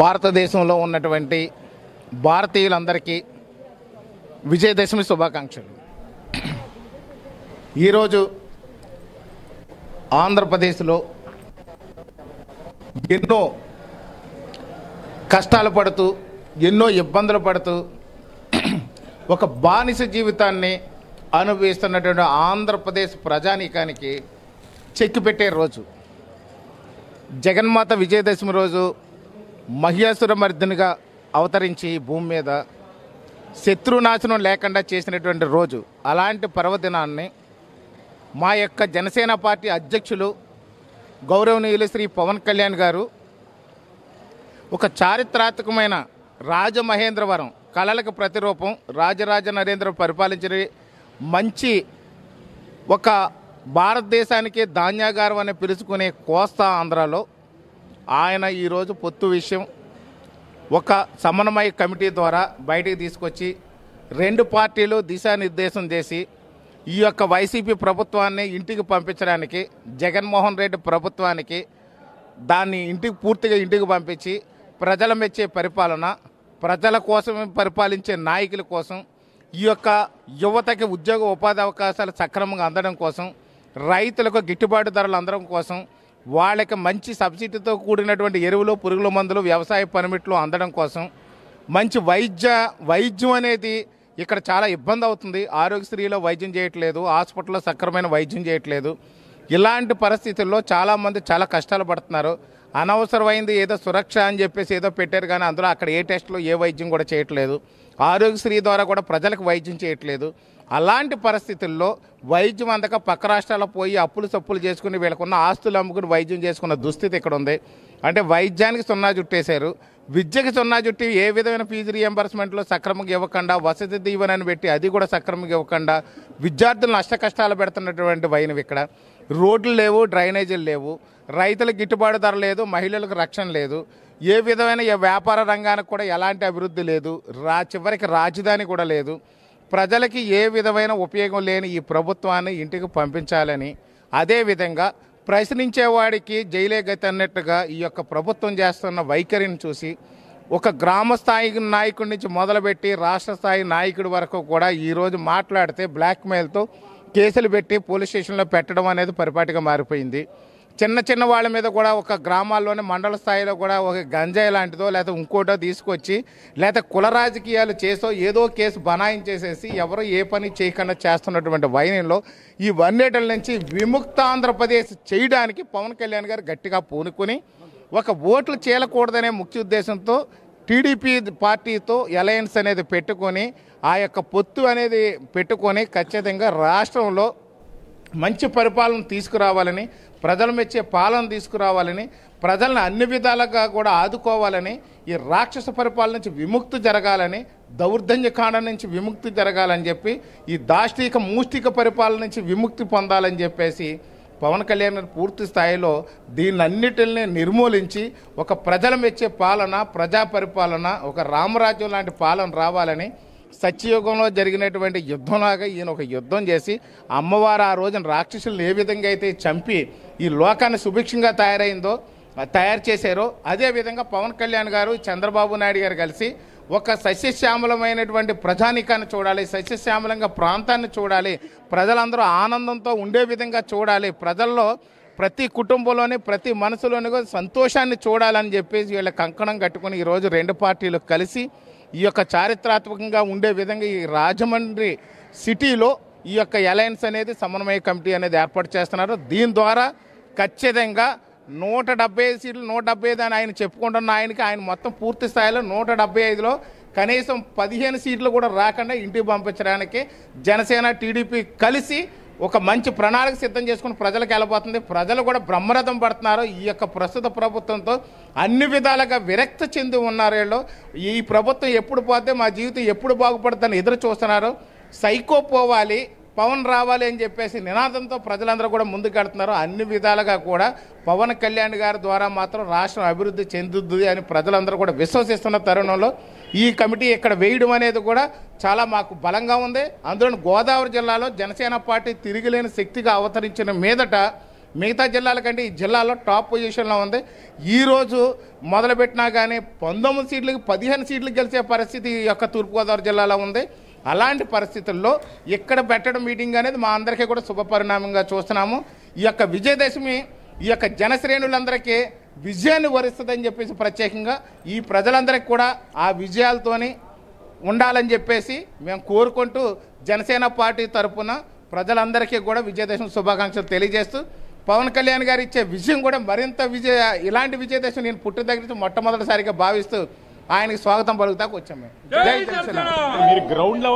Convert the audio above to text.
భారతదేశంలో ఉన్నటువంటి భారతీయులందరికీ విజయదశమి శుభాకాంక్షలు ఈరోజు ఆంధ్రప్రదేశ్లో ఎన్నో కష్టాలు పడుతూ ఎన్నో ఇబ్బందులు పడుతూ ఒక బానిస జీవితాన్ని అనుభవిస్తున్నటువంటి ఆంధ్రప్రదేశ్ ప్రజానీకానికి చెక్కిపెట్టే రోజు జగన్మాత విజయదశమి రోజు మహియాసురమర్దినిగా అవతరించి భూమి మీద శత్రునాశనం లేకుండా చేసినటువంటి రోజు అలాంటి పర్వదినాన్ని మా యొక్క జనసేన పార్టీ అధ్యక్షులు గౌరవనీయులు శ్రీ పవన్ కళ్యాణ్ గారు ఒక చారిత్రాత్మకమైన రాజమహేంద్రవరం కళలకు ప్రతిరూపం రాజరాజ నరేంద్ర పరిపాలించిన మంచి ఒక భారతదేశానికి ధాన్యాగారం అని పిలుచుకునే కోస్తా ఆంధ్రాలో ఆయన ఈరోజు పొత్తు విషయం ఒక సమన్వయ కమిటీ ద్వారా బయటికి తీసుకొచ్చి రెండు పార్టీలు దిశానిర్దేశం చేసి ఈ యొక్క వైసీపీ ప్రభుత్వాన్ని ఇంటికి పంపించడానికి జగన్మోహన్ రెడ్డి ప్రభుత్వానికి దాన్ని ఇంటికి పూర్తిగా ఇంటికి పంపించి ప్రజల మెచ్చే పరిపాలన ప్రజల కోసం పరిపాలించే నాయకుల కోసం ఈ యొక్క యువతకి ఉద్యోగ ఉపాధి అవకాశాలు సక్రమంగా అందడం కోసం రైతులకు గిట్టుబాటు ధరలు అందడం కోసం వాళ్ళకి మంచి సబ్సిడీతో కూడినటువంటి ఎరువులు పురుగుల మందులు వ్యవసాయ పనిమిట్లు అందడం కోసం మంచి వైద్య వైద్యం అనేది ఇక్కడ చాలా ఇబ్బంది అవుతుంది ఆరోగ్యశ్రీలో వైద్యం చేయట్లేదు హాస్పిటల్లో సక్రమైన వైద్యం చేయట్లేదు ఇలాంటి పరిస్థితుల్లో చాలామంది చాలా కష్టాలు పడుతున్నారు అనవసరమైంది ఏదో సురక్ష అని చెప్పేసి ఏదో పెట్టారు కానీ అందులో అక్కడ ఏ టెస్ట్లో ఏ వైద్యం కూడా చేయట్లేదు ఆరోగ్యశ్రీ ద్వారా కూడా ప్రజలకు వైద్యం చేయట్లేదు అలాంటి పరిస్థితుల్లో వైద్యం అందక పక్క రాష్ట్రాల్లో పోయి అప్పులు సప్పులు చేసుకుని వీళ్ళకున్న ఆస్తులు అమ్ముకుని వైద్యం చేసుకున్న దుస్థితి ఇక్కడ ఉంది అంటే వైద్యానికి సున్నా చుట్టేశారు విద్యకి సున్నా చుట్టి ఏ విధమైన ఫీజు రియంబర్స్మెంట్లో సక్రమంగా ఇవ్వకుండా వసతి దీవెనని పెట్టి అది కూడా సక్రమంగా ఇవ్వకుండా విద్యార్థులు నష్ట కష్టాలు పెడుతున్నటువంటి వైనవి ఇక్కడ రోడ్లు లేవు డ్రైనేజీలు లేవు రైతులకు గిట్టుబాటు ధర లేదు మహిళలకు రక్షణ లేదు ఏ విధమైన వ్యాపార రంగానికి కూడా ఎలాంటి అభివృద్ధి లేదు రా చివరికి రాజధాని కూడా లేదు ప్రజలకి ఏ విధమైన ఉపయోగం లేని ఈ ప్రభుత్వాన్ని ఇంటికి పంపించాలని అదేవిధంగా ప్రశ్నించేవాడికి జైలే గతి అన్నట్టుగా ఈ యొక్క ప్రభుత్వం చేస్తున్న వైఖరిని చూసి ఒక గ్రామ స్థాయి నాయకుడి నుంచి మొదలుపెట్టి రాష్ట్ర స్థాయి నాయకుడి వరకు కూడా ఈరోజు మాట్లాడితే బ్లాక్మెయిల్తో కేసులు పెట్టి పోలీస్ స్టేషన్లో పెట్టడం అనేది పరిపాటిగా మారిపోయింది చిన్న చిన్న వాళ్ళ మీద కూడా ఒక గ్రామాల్లోనే మండల స్థాయిలో కూడా ఒక గంజాయి లాంటిదో లేకపోతే ఇంకోటో తీసుకొచ్చి లేకపోతే కుల రాజకీయాలు చేసో ఏదో కేసు బనాయించేసేసి ఎవరు ఏ పని చేయకుండా చేస్తున్నటువంటి వైనంలో ఈ వన్నేటల నుంచి విముక్త ఆంధ్రప్రదేశ్ చేయడానికి పవన్ కళ్యాణ్ గారు గట్టిగా పూనుకొని ఒక ఓట్లు చేయకూడదనే ముఖ్య ఉద్దేశంతో టీడీపీ పార్టీతో ఎలయన్స్ అనేది పెట్టుకొని ఆ యొక్క పొత్తు అనేది పెట్టుకొని ఖచ్చితంగా రాష్ట్రంలో మంచి పరిపాలన తీసుకురావాలని ప్రజలు మెచ్చే పాలన తీసుకురావాలని ప్రజలను అన్ని విధాలుగా కూడా ఆదుకోవాలని ఈ రాక్షస పరిపాలన నుంచి విముక్తి జరగాలని దౌర్ధన్య కాండం నుంచి విముక్తి జరగాలని చెప్పి ఈ దాష్టిక మూష్టిక పరిపాలన నుంచి విముక్తి పొందాలని చెప్పేసి పవన్ కళ్యాణ్ పూర్తి స్థాయిలో దీన్నన్నిటిని నిర్మూలించి ఒక ప్రజల మెచ్చే పాలన ప్రజా పరిపాలన ఒక రామరాజ్యం లాంటి పాలన రావాలని సత్యయుగంలో జరిగినటువంటి యుద్ధంలాగా ఈయన ఒక యుద్ధం చేసి అమ్మవారు ఆ రోజున రాక్షసులను ఏ విధంగా అయితే చంపి ఈ లోకాన్ని సుభిక్షంగా తయారైందో తయారు చేశారో అదేవిధంగా పవన్ కళ్యాణ్ గారు చంద్రబాబు నాయుడు గారు కలిసి ఒక సస్యశ్యామలమైనటువంటి ప్రజానీకాన్ని చూడాలి సస్యశ్యామలంగా ప్రాంతాన్ని చూడాలి ప్రజలందరూ ఆనందంతో ఉండే విధంగా చూడాలి ప్రజల్లో ప్రతి కుటుంబంలోని ప్రతి మనసులోని సంతోషాన్ని చూడాలని చెప్పేసి వీళ్ళ కంకణం కట్టుకుని ఈరోజు రెండు పార్టీలు కలిసి ఈ యొక్క చారిత్రాత్మకంగా ఉండే విధంగా ఈ రాజమండ్రి సిటీలో ఈ యొక్క అలయన్స్ అనేది సమన్వయ కమిటీ అనేది ఏర్పాటు చేస్తున్నారు దీని ద్వారా ఖచ్చితంగా నూట డెబ్బై ఐదు సీట్లు నూట డెబ్బై ఐదు అని ఆయన చెప్పుకుంటున్న ఆయనకి ఆయన మొత్తం పూర్తి స్థాయిలో నూట డెబ్బై ఐదులో కనీసం పదిహేను సీట్లు కూడా రాకుండా ఇంటికి పంపించడానికి జనసేన టీడీపీ కలిసి ఒక మంచి ప్రణాళిక సిద్ధం చేసుకుని ప్రజలకు వెళ్ళబోతుంది ప్రజలు కూడా బ్రహ్మరథం పడుతున్నారు ఈ యొక్క ప్రస్తుత ప్రభుత్వంతో అన్ని విధాలుగా విరక్తి చెంది ఉన్నారు వీళ్ళు ఈ ప్రభుత్వం ఎప్పుడు పోతే మా జీవితం ఎప్పుడు బాగుపడుతుందని ఎదురు చూస్తున్నారు సైకో పోవాలి పవన్ రావాలి అని చెప్పేసి నినాదంతో ప్రజలందరూ కూడా ముందుకెళ్తున్నారు అన్ని విధాలుగా కూడా పవన్ కళ్యాణ్ గారి ద్వారా మాత్రం రాష్ట్రం అభివృద్ధి చెందుద్ది అని ప్రజలందరూ కూడా విశ్వసిస్తున్న తరుణంలో ఈ కమిటీ ఇక్కడ వేయడం అనేది కూడా చాలా మాకు బలంగా ఉంది అందులో గోదావరి జిల్లాలో జనసేన పార్టీ తిరిగిలేని శక్తిగా అవతరించిన మీదట మిగతా జిల్లాల కంటే ఈ జిల్లాలో టాప్ పొజిషన్లో ఉంది ఈరోజు మొదలుపెట్టినా కానీ పంతొమ్మిది సీట్లకి పదిహేను సీట్లు గెలిచే పరిస్థితి ఈ యొక్క తూర్పుగోదావరి జిల్లాలో ఉంది అలాంటి పరిస్థితుల్లో ఇక్కడ పెట్టడం మీటింగ్ అనేది మా అందరికీ కూడా శుభపరిణామంగా చూస్తున్నాము ఈ యొక్క విజయదశమి ఈ యొక్క జనశ్రేణులందరికీ విజయాన్ని వరిస్తుందని చెప్పేసి ప్రత్యేకంగా ఈ ప్రజలందరికీ కూడా ఆ విజయాలతోని ఉండాలని చెప్పేసి మేము కోరుకుంటూ జనసేన పార్టీ తరఫున ప్రజలందరికీ కూడా విజయదశమి శుభాకాంక్షలు తెలియజేస్తూ పవన్ కళ్యాణ్ గారు ఇచ్చే విజయం కూడా మరింత విజయ ఇలాంటి విజయదశమి నేను పుట్టిన దగ్గర నుంచి మొట్టమొదటిసారిగా భావిస్తూ ఆయనకి స్వాగతం పలుకుతాకొచ్చాము వచ్చాము